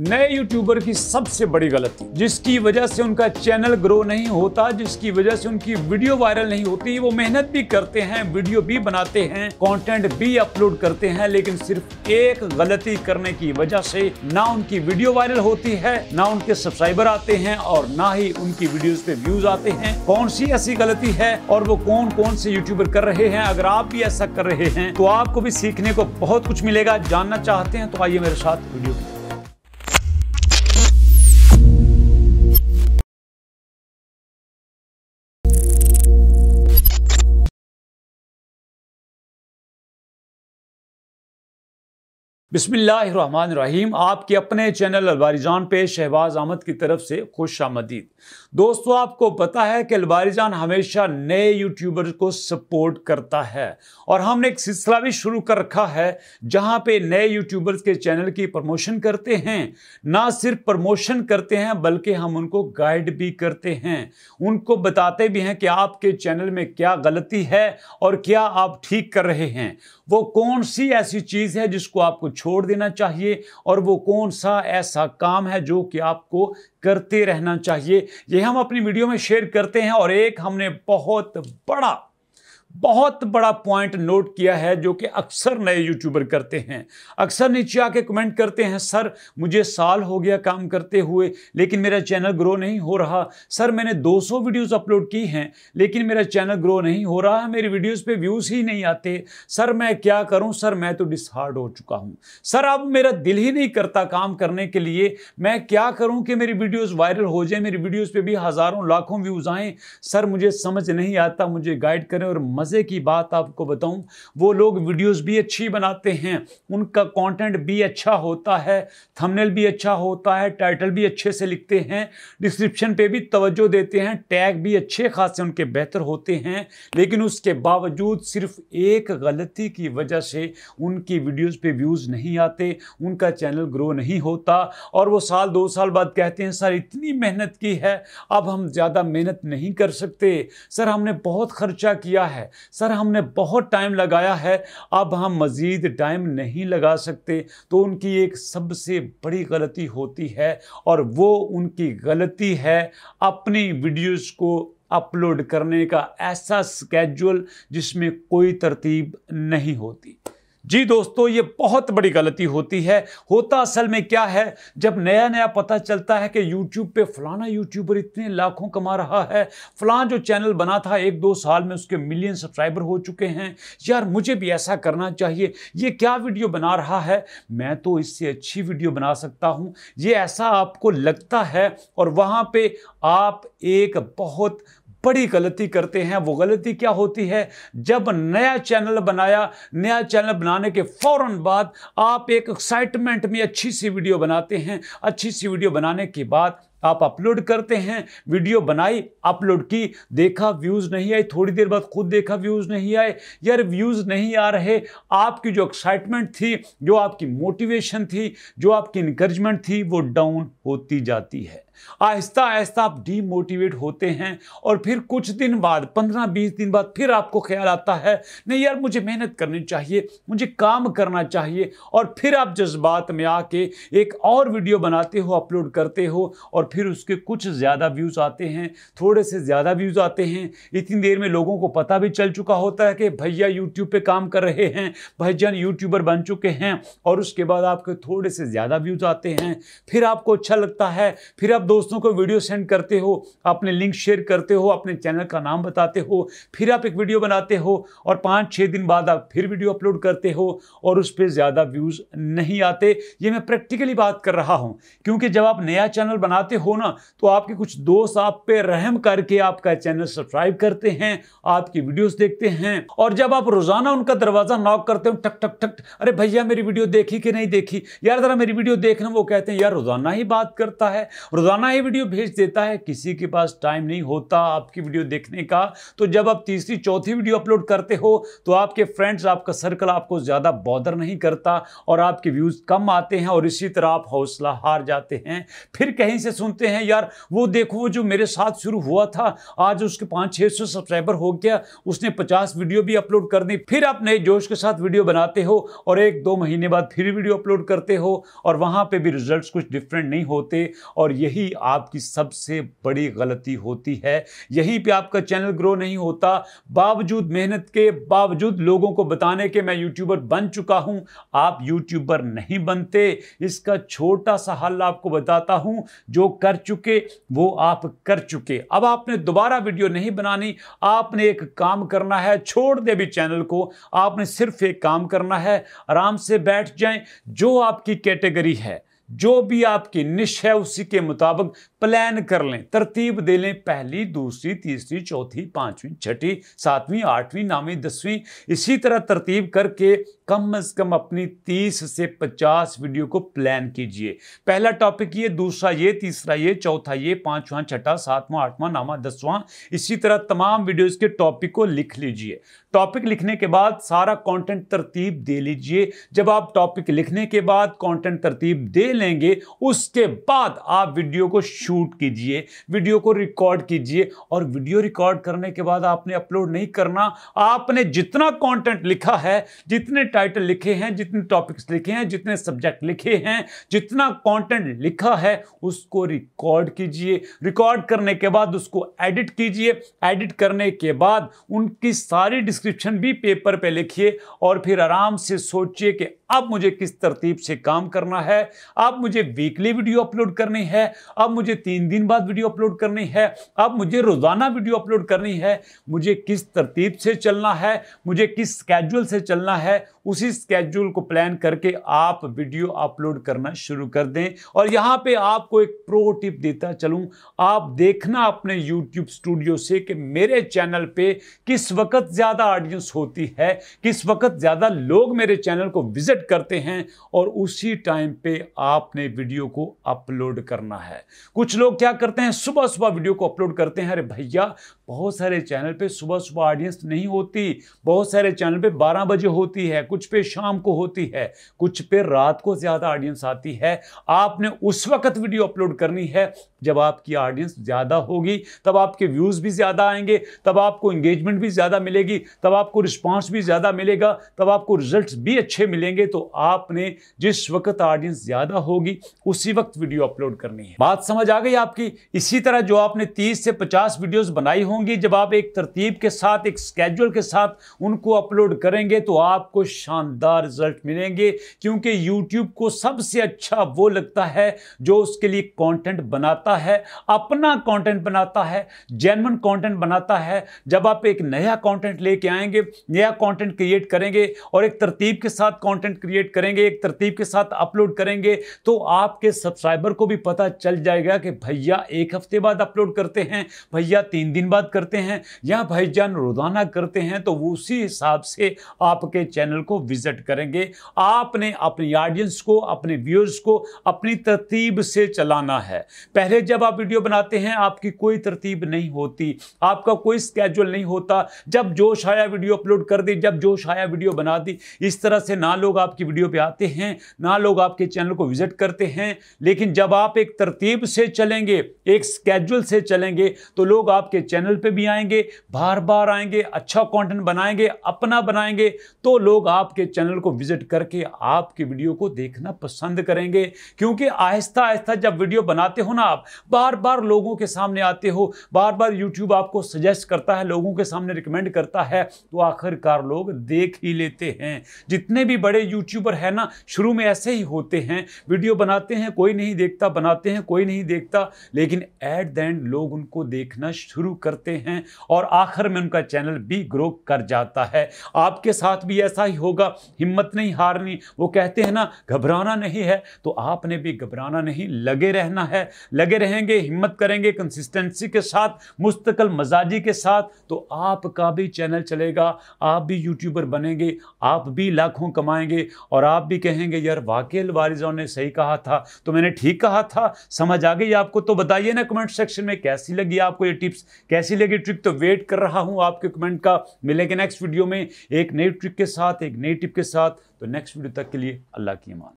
नए यूट्यूबर की सबसे बड़ी गलती जिसकी वजह से उनका चैनल ग्रो नहीं होता जिसकी वजह से उनकी वीडियो वायरल नहीं होती वो मेहनत भी करते हैं वीडियो भी बनाते हैं कंटेंट भी अपलोड करते हैं लेकिन सिर्फ एक गलती करने की वजह से ना उनकी वीडियो वायरल होती है ना उनके सब्सक्राइबर आते हैं और ना ही उनकी वीडियो पे व्यूज आते हैं कौन सी ऐसी गलती है और वो कौन कौन से यूट्यूबर कर रहे हैं अगर आप भी ऐसा कर रहे हैं तो आपको भी सीखने को बहुत कुछ मिलेगा जानना चाहते हैं तो आइए मेरे साथ वीडियो रहीम आपके अपने चैनल अलबारीजान पे शहबाज अहमद की तरफ से खुश आमदीद दोस्तों आपको पता है कि अलबारीजान हमेशा नए यूट्यूबर को सपोर्ट करता है और हमने एक सिलसिला भी शुरू कर रखा है जहाँ पे नए यूट्यूबर्स के चैनल की प्रमोशन करते हैं ना सिर्फ प्रमोशन करते हैं बल्कि हम उनको गाइड भी करते हैं उनको बताते भी हैं कि आपके चैनल में क्या गलती है और क्या आप ठीक कर रहे हैं वो कौन सी ऐसी चीज़ है जिसको आपको छोड़ देना चाहिए और वो कौन सा ऐसा काम है जो कि आपको करते रहना चाहिए यह हम अपनी वीडियो में शेयर करते हैं और एक हमने बहुत बड़ा बहुत बड़ा पॉइंट नोट किया है जो कि अक्सर नए यूट्यूबर करते हैं अक्सर नीचे आके कमेंट करते हैं सर मुझे साल हो गया काम करते हुए लेकिन मेरा चैनल ग्रो नहीं हो रहा सर मैंने 200 वीडियोस अपलोड की हैं लेकिन मेरा चैनल ग्रो नहीं हो रहा है मेरी वीडियोस पे व्यूज़ ही नहीं आते सर मैं क्या करूं सर मैं तो डिसहार्ड हो चुका हूं सर अब मेरा दिल ही नहीं करता काम करने के लिए मैं क्या करूं कि मेरी वीडियोज़ वायरल हो जाए मेरी वीडियोज़ पर भी हज़ारों लाखों व्यूज़ आएँ सर मुझे समझ नहीं आता मुझे गाइड करें और मज़ मज़े की बात आपको बताऊं वो लोग वीडियोस भी अच्छी बनाते हैं उनका कंटेंट भी अच्छा होता है थंबनेल भी अच्छा होता है टाइटल भी अच्छे से लिखते हैं डिस्क्रिप्शन पे भी तवज्जो देते हैं टैग भी अच्छे खासे उनके बेहतर होते हैं लेकिन उसके बावजूद सिर्फ एक गलती की वजह से उनकी वीडियोज़ पर व्यूज़ नहीं आते उनका चैनल ग्रो नहीं होता और वो साल दो साल बाद कहते हैं सर इतनी मेहनत की है अब हम ज़्यादा मेहनत नहीं कर सकते सर हमने बहुत खर्चा किया है सर हमने बहुत टाइम लगाया है अब हम मज़ीद टाइम नहीं लगा सकते तो उनकी एक सबसे बड़ी गलती होती है और वो उनकी गलती है अपनी वीडियोस को अपलोड करने का ऐसा स्केजुअल जिसमें कोई तरतीब नहीं होती जी दोस्तों ये बहुत बड़ी गलती होती है होता असल में क्या है जब नया नया पता चलता है कि यूट्यूब पे फलाना यूट्यूबर इतने लाखों कमा रहा है फलां जो चैनल बना था एक दो साल में उसके मिलियन सब्सक्राइबर हो चुके हैं यार मुझे भी ऐसा करना चाहिए ये क्या वीडियो बना रहा है मैं तो इससे अच्छी वीडियो बना सकता हूँ ये ऐसा आपको लगता है और वहाँ पर आप एक बहुत बड़ी गलती करते हैं वो गलती क्या होती है जब नया चैनल बनाया नया चैनल बनाने के फौरन बाद आप एक एक्साइटमेंट में अच्छी सी वीडियो बनाते हैं अच्छी सी वीडियो बनाने के बाद आप अपलोड करते हैं वीडियो बनाई अपलोड की देखा व्यूज़ नहीं आए थोड़ी देर बाद खुद देखा व्यूज़ नहीं आए यार व्यूज़ नहीं आ रहे आपकी जो एक्साइटमेंट थी जो आपकी मोटिवेशन थी जो आपकी इनक्रेजमेंट थी वो डाउन होती जाती है आहिस्ता आहिस्ता आप डीमोटिवेट होते हैं और फिर कुछ दिन बाद पंद्रह बीस दिन बाद फिर आपको ख्याल आता है नहीं यार मुझे मेहनत करनी चाहिए मुझे काम करना चाहिए और फिर आप जज्बात में आके एक और वीडियो बनाते हो अपलोड करते हो और फिर उसके कुछ ज़्यादा व्यूज़ आते हैं थोड़े से ज़्यादा व्यूज़ आते हैं इतनी देर में लोगों को पता भी चल चुका होता है कि भैया यूट्यूब पर काम कर रहे हैं भैया यूट्यूबर बन चुके हैं और उसके बाद आपके थोड़े से ज़्यादा व्यूज़ आते हैं फिर आपको अच्छा लगता है फिर आप दोस्तों को वीडियो सेंड करते हो अपने लिंक शेयर करते हो अपने चैनल का नाम बताते हो फिर आप एक वीडियो बनाते हो और पाँच छः दिन बाद आप फिर वीडियो अपलोड करते हो और उस पर ज़्यादा व्यूज़ नहीं आते ये मैं प्रैक्टिकली बात कर रहा हूँ क्योंकि जब आप नया चैनल बनाते हो ना तो आपके कुछ दोस्त आप पे रहम करके आपका चैनल सब्सक्राइब करते हैं आपकी वीडियोस देखते हैं और जब आप रोजाना उनका दरवाजा नॉक करते हो टक टक टक अरे भैया मेरी वीडियो देखी कि नहीं देखी यार जरा मेरी वीडियो देखना वो कहते हैं यार रोजाना ही बात करता है रोजाना रोज़ाना ये वीडियो भेज देता है किसी के पास टाइम नहीं होता आपकी वीडियो देखने का तो जब आप तीसरी चौथी वीडियो अपलोड करते हो तो आपके फ्रेंड्स आपका सर्कल आपको ज़्यादा बॉदर नहीं करता और आपके व्यूज़ कम आते हैं और इसी तरह आप हौसला हार जाते हैं फिर कहीं से सुनते हैं यार वो देखो वो जो मेरे साथ शुरू हुआ था आज उसके पाँच छः सौ सब्सक्राइबर हो गया उसने पचास वीडियो भी अपलोड कर दी फिर आप नए जोश के साथ वीडियो बनाते हो और एक दो महीने बाद फिर वीडियो अपलोड करते हो और वहाँ पर भी रिजल्ट कुछ डिफरेंट नहीं होते और यही यही आपकी सबसे बड़ी गलती होती है यहीं पे आपका चैनल ग्रो नहीं होता बावजूद मेहनत के बावजूद लोगों को बताने के मैं यूट्यूबर बन चुका हूं आप यूट्यूबर नहीं बनते इसका छोटा सा हल आपको बताता हूं जो कर चुके वो आप कर चुके अब आपने दोबारा वीडियो नहीं बनानी आपने एक काम करना है छोड़ दे भी चैनल को आपने सिर्फ एक काम करना है आराम से बैठ जाए जो आपकी कैटेगरी है जो भी आपकी निश है उसी के मुताबिक प्लान कर लें तरतीब दे लें पहली दूसरी तीसरी चौथी पाँचवीं छठी सातवीं आठवीं नौवीं दसवीं इसी तरह तरतीब करके कम अज कम अपनी 30 से 50 वीडियो को प्लान कीजिए पहला टॉपिक ये दूसरा ये तीसरा ये चौथा ये पांचवा छठा सातवां आठवां नवा दसवां इसी तरह तमाम वीडियोस के टॉपिक को लिख लीजिए टॉपिक लिखने के बाद सारा कंटेंट तरतीब दे लीजिए जब आप टॉपिक लिखने के बाद कंटेंट तरतीब दे लेंगे उसके बाद आप वीडियो को शूट कीजिए वीडियो को रिकॉर्ड कीजिए और वीडियो रिकॉर्ड करने के बाद आपने अपलोड नहीं करना आपने जितना कॉन्टेंट लिखा है जितने टाइटल लिखे हैं जितने टॉपिक्स लिखे हैं जितने सब्जेक्ट लिखे हैं जितना कंटेंट लिखा है उसको रिकॉर्ड कीजिए रिकॉर्ड करने के बाद उसको एडिट कीजिए एडिट करने के बाद उनकी सारी डिस्क्रिप्शन भी पेपर पे लिखिए और फिर आराम से सोचिए कि अब मुझे किस तरतीब से काम करना है अब मुझे वीकली वीडियो अपलोड करनी है अब मुझे तीन दिन बाद वीडियो अपलोड करनी है अब मुझे रोज़ाना वीडियो अपलोड करनी है मुझे किस तरतीब से चलना है मुझे किस स्केजुअल से चलना है उसी स्केड्यूल को प्लान करके आप वीडियो अपलोड करना शुरू कर दें और यहाँ पे आपको एक प्रो टिप देता चलूँ आप देखना अपने YouTube स्टूडियो से कि मेरे चैनल पे किस वक्त ज़्यादा ऑडियंस होती है किस वक्त ज़्यादा लोग मेरे चैनल को विज़िट करते हैं और उसी टाइम पे आपने वीडियो को अपलोड करना है कुछ लोग क्या करते हैं सुबह सुबह वीडियो को अपलोड करते हैं अरे भैया बहुत सारे चैनल पे सुबह सुबह ऑडियंस तो नहीं होती बहुत सारे चैनल पे 12 बजे होती है कुछ पे शाम को होती है कुछ पे रात को ज़्यादा ऑडियंस आती है आपने उस वक्त वीडियो अपलोड करनी है जब आपकी ऑडियंस ज़्यादा होगी तब आपके व्यूज़ भी ज़्यादा आएंगे तब आपको इंगेजमेंट भी ज़्यादा मिलेगी तब आपको रिस्पॉन्स भी ज़्यादा मिलेगा तब आपको रिजल्ट भी अच्छे मिलेंगे तो आपने जिस वक्त ऑडियंस ज़्यादा होगी उसी वक्त वीडियो अपलोड करनी है बात समझ आ गई आपकी इसी तरह जो आपने तीस से पचास वीडियोज़ बनाई हों होंगी जब आप एक तरतीब के साथ एक स्केजुअल के साथ उनको अपलोड करेंगे तो आपको शानदार रिजल्ट मिलेंगे क्योंकि यूट्यूब को सबसे अच्छा वो लगता है जो उसके लिए कंटेंट बनाता है अपना कंटेंट बनाता है जेनवन कंटेंट बनाता है जब आप एक नया कॉन्टेंट लेके आएंगे नया कॉन्टेंट क्रिएट करेंगे और एक तरतीब के साथ कॉन्टेंट क्रिएट करेंगे एक तरतीब के साथ अपलोड करेंगे तो आपके सब्सक्राइबर को भी पता चल जाएगा कि भैया एक हफ्ते बाद अपलोड करते हैं भैया तीन दिन बाद बात करते हैं या भाईजान रोजाना करते हैं तो वो उसी हिसाब से आपके चैनल को विजिट करेंगे आपने अपनी ऑडियंस को अपने व्यूअर्स को अपनी तरतीब से चलाना है पहले जब आप वीडियो बनाते हैं आपकी कोई तरतीब नहीं होती आपका कोई स्केजुअल नहीं होता जब जोश आया वीडियो अपलोड कर दी जब जोश आया वीडियो बना दी इस तरह से ना लोग आपकी वीडियो पर आते हैं ना लोग आपके चैनल को विजिट करते हैं लेकिन जब आप एक तरतीब से चलेंगे एक स्केजुअल से चलेंगे तो लोग आपके चैनल पे भी आएंगे बार बार आएंगे अच्छा कंटेंट बनाएंगे अपना बनाएंगे तो लोग आपके चैनल को विजिट करके आपकी वीडियो को देखना पसंद करेंगे क्योंकि आहिस्ता आहिस्ता जब वीडियो बनाते हो ना आप बार बार लोगों के सामने आते हो बार बार यूट्यूब आपको सजेस्ट करता है लोगों के सामने रिकमेंड करता है तो आखिरकार लोग देख ही लेते हैं जितने भी बड़े यूट्यूबर हैं ना शुरू में ऐसे ही होते हैं वीडियो बनाते हैं कोई नहीं देखता बनाते हैं कोई नहीं देखता लेकिन एट द एंड लोग उनको देखना शुरू करते सकते हैं और आखिर में उनका चैनल भी ग्रो कर जाता है आपके साथ भी ऐसा ही होगा हिम्मत नहीं हारनी वो कहते हैं ना घबराना नहीं है तो आपने भी घबराना नहीं लगे रहना है लगे रहेंगे हिम्मत करेंगे कंसिस्टेंसी के साथ मुस्तकल मजाजी के साथ तो आपका भी चैनल चलेगा आप भी यूट्यूबर बनेंगे आप भी लाखों कमाएंगे और आप भी कहेंगे यार वाकई वारिजों ने सही कहा था तो मैंने ठीक कहा था समझ आ गई आपको तो बताइए ना कमेंट सेक्शन में कैसी लगी आपको ये टिप्स कैसी कैसी लगी ट्रिक तो वेट कर रहा हूं आपके कमेंट का मिलेंगे नेक्स्ट वीडियो में एक नई ट्रिक के साथ एक नई टिप के साथ तो नेक्स्ट वीडियो तक के लिए अल्लाह की मान